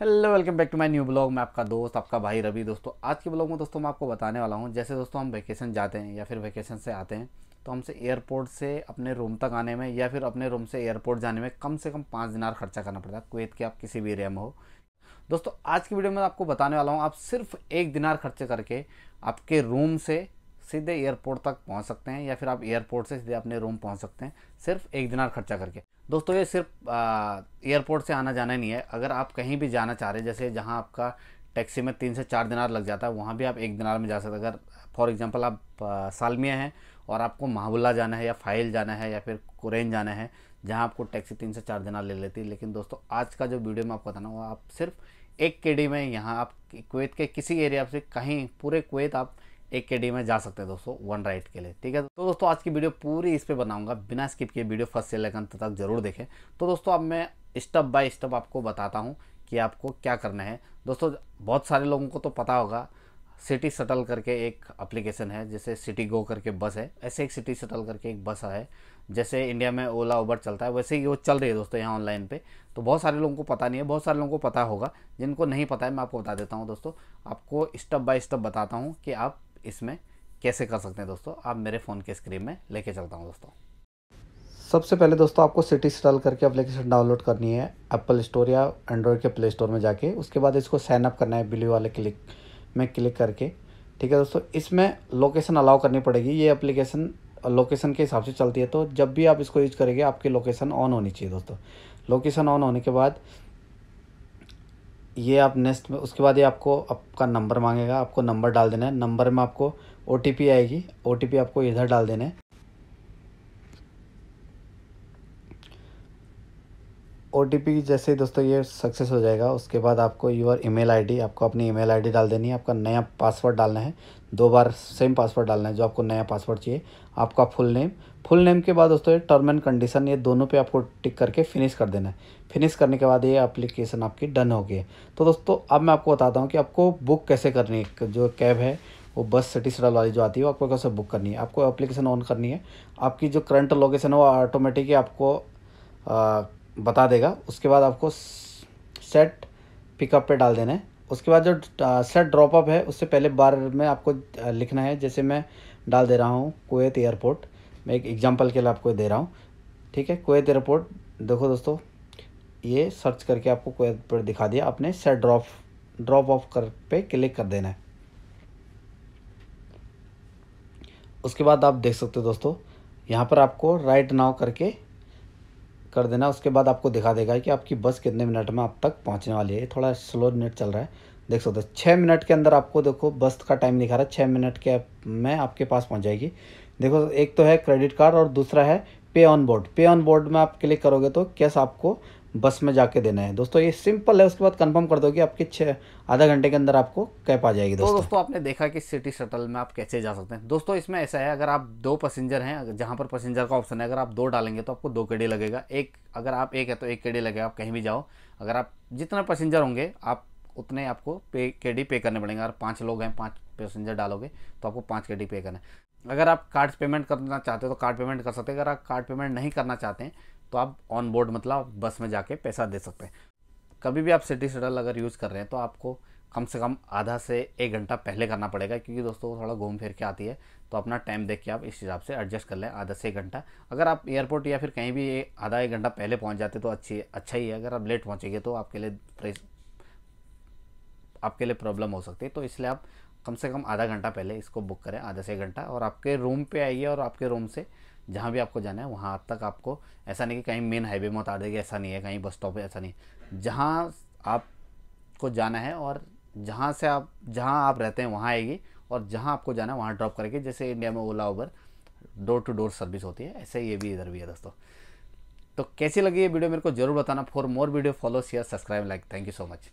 hello welcome back to my new blog मैं आपका दोस्त आपका भाई रवि दोस्तों आज के ब्लॉग में दोस्तों मैं आपको बताने वाला हूँ जैसे दोस्तों हम वैकेशन जाते हैं या फिर वैकेशन से आते हैं तो हमसे एयरपोर्ट से अपने रूम तक आने में या फिर अपने रूम से एयरपोर्ट जाने में कम से कम पाँच दिनार खर्चा करना पड़ता है कुवैत के आप किसी भी एरिया में हो दोस्तों आज की वीडियो में आपको बताने वाला हूँ आप सिर्फ एक दिनार खर्च करके आपके रूम से सीधे एयरपोर्ट तक पहुँच सकते हैं या फिर आप एयरपोर्ट से सीधे अपने रूम पहुँच सकते हैं सिर्फ एक दिनार खर्चा करके दोस्तों ये सिर्फ एयरपोर्ट से आना जाना नहीं है अगर आप कहीं भी जाना चाह रहे हैं जैसे जहाँ आपका टैक्सी में तीन से चार दिनार लग जाता है वहाँ भी आप एक दिनार में जा सकते हैं अगर फॉर एग्ज़ाम्पल आप सालमिया हैं और आपको महाबुल्ला जाना है या फाइल जाना है या फिर कुरेन जाना है जहाँ आपको टैक्सी तीन से चार दिनार ले लेती है लेकिन दोस्तों आज का जो वीडियो में आपको बताना हूँ आप सिर्फ एक के में यहाँ आप कुवैत के किसी एरिया से कहीं पूरे कुवैत आप एक के डी में जा सकते हैं दोस्तों वन राइट के लिए ठीक है तो दोस्तों आज की वीडियो पूरी इस पर बनाऊंगा बिना स्किप किए वीडियो फर्स्ट से लेकर अंत तक जरूर देखें तो दोस्तों अब मैं स्टेप बाय स्टेप आपको बताता हूँ कि आपको क्या करना है दोस्तों बहुत सारे लोगों को तो पता होगा सिटी शटल करके एक एप्लीकेशन है जैसे सिटी गो करके बस है ऐसे एक सिटी शटल करके एक बस है जैसे इंडिया में ओला उबर चलता है वैसे ही वो चल रही है दोस्तों यहाँ ऑनलाइन पे तो बहुत सारे लोगों को पता नहीं है बहुत सारे लोगों को पता होगा जिनको नहीं पता है मैं आपको बता देता हूँ दोस्तों आपको स्टेप बाय स्टेप बताता हूँ कि आप इसमें कैसे कर सकते हैं दोस्तों आप मेरे फ़ोन के स्क्रीन में लेके चलता हूँ दोस्तों सबसे पहले दोस्तों आपको सिटी इंस्टॉल करके अप्लीकेशन डाउनलोड करनी है एप्पल स्टोर या एंड्रॉयड के प्ले स्टोर में जाके उसके बाद इसको साइनअप अप करना है बिल्यू वाले क्लिक में क्लिक करके ठीक है दोस्तों इसमें लोकेशन अलाउ करनी पड़ेगी ये अप्लीकेशन लोकेशन के हिसाब से चलती है तो जब भी आप इसको यूज करेंगे आपकी लोकेशन ऑन होनी चाहिए दोस्तों लोकेशन ऑन होने के बाद ये आप नेक्स्ट में उसके बाद ये आपको आपका नंबर मांगेगा आपको नंबर डाल देना है नंबर में आपको ओ टी पी आएगी ओ टी पी आपको इधर डाल देना है ओ जैसे ही दोस्तों ये सक्सेस हो जाएगा उसके बाद आपको यूर ईमेल आईडी आपको अपनी ईमेल आईडी डाल देनी है आपका नया पासवर्ड डालना है दो बार सेम पासवर्ड डालना है जो आपको नया पासवर्ड चाहिए आपका फुल नेम फुल नेम के बाद दोस्तों ये टर्म एंड कंडीशन ये दोनों पे आपको टिक करके फिनिश कर देना है फिनिश करने के बाद ये एप्लीकेशन आपकी डन हो गई है तो दोस्तों अब मैं आपको बताता हूँ कि आपको बुक कैसे करनी है जो कैब है वो बस सिटी सडल वाली जो आती है वो आपको कैसे बुक करनी है आपको एप्लीकेशन ऑन करनी है आपकी जो करंट लोकेशन है वो ऑटोमेटिक आपको बता देगा उसके बाद आपको सेट पिकअप पे डाल देना है उसके बाद जो सेट ड्रॉपअप है उससे पहले बार में आपको लिखना है जैसे मैं डाल दे रहा हूँ कुवैत एयरपोर्ट मैं एक एग्जांपल के लिए आपको दे रहा हूँ ठीक है कुवैत एयरपोर्ट देखो दोस्तों ये सर्च करके आपको कुवैत पर दिखा दिया आपने सेट ड्रॉप ड्रॉप ऑफ कर पे क्लिक कर देना है उसके बाद आप देख सकते हो दोस्तों यहाँ पर आपको राइट नाव करके कर देना उसके बाद आपको दिखा देगा कि आपकी बस कितने मिनट में आप तक पहुँचने वाली है थोड़ा स्लो नेट चल रहा है देख सकते हो छः मिनट के अंदर आपको देखो बस का टाइम दिखा रहा है छः मिनट के में आपके पास पहुँच जाएगी देखो एक तो है क्रेडिट कार्ड और दूसरा है pay on board pay on board में आप क्लिक करोगे तो कैश आपको बस में जाके देना है दोस्तों ये सिंपल है उसके बाद कंफर्म कर दो कि आपके छः आधा घंटे के अंदर आपको कैप आ जाएगी तो दोस्तों तो दोस्तों आपने देखा कि सिटी शटल में आप कैसे जा सकते हैं दोस्तों इसमें ऐसा है अगर आप दो पैसेंजर हैं जहाँ पर पैसेंजर का ऑप्शन है अगर आप दो डालेंगे तो आपको दो केडी लगेगा एक अगर आप एक है तो एक केडी लगेगा आप कहीं भी जाओ अगर आप जितना पैसेंजर होंगे आप उतने आपको पे के डी पे करने पड़ेंगे अगर पाँच लोग हैं पाँच पैसेंजर डालोगे तो आपको पाँच के डी पे करना है अगर आप कार्ड पेमेंट करना चाहते हो तो कार्ड पेमेंट कर सकते हैं अगर आप कार्ड पेमेंट नहीं करना चाहते हैं तो आप ऑन बोर्ड मतलब बस में जाके पैसा दे सकते हैं कभी भी आप सिटी शटल अगर यूज़ कर रहे हैं तो आपको कम से कम आधा से एक घंटा पहले करना पड़ेगा क्योंकि दोस्तों थोड़ा घूम फिर के आती है तो अपना टाइम देख के आप इस हिसाब से एडजस्ट कर लें आधा से एक घंटा अगर आप एयरपोर्ट या फिर कहीं भी आधा एक घंटा पहले पहुंच जाते तो अच्छी अच्छा ही है अगर आप लेट पहुंचेंगे तो आपके लिए आपके लिए प्रॉब्लम हो सकती है तो इसलिए आप कम से कम आधा घंटा पहले इसको बुक करें आधा से घंटा और आपके रूम पे आइए और आपके रूम से जहाँ भी आपको जाना है वहाँ तक आपको ऐसा नहीं कि कहीं मेन हाईवे में उतार देगी ऐसा नहीं है कहीं बस स्टॉप ऐसा नहीं जहाँ आपको जाना है और जहाँ से आप जहाँ आप रहते हैं वहाँ आएगी और जहाँ आपको जाना है वहाँ ड्रॉप करेगी जैसे इंडिया में Ola Uber door to door service होती है ऐसे ये भी इधर भी है दोस्तों तो कैसी लगी ये वीडियो मेरे को जरूर बताना for more video follow share subscribe like thank you so much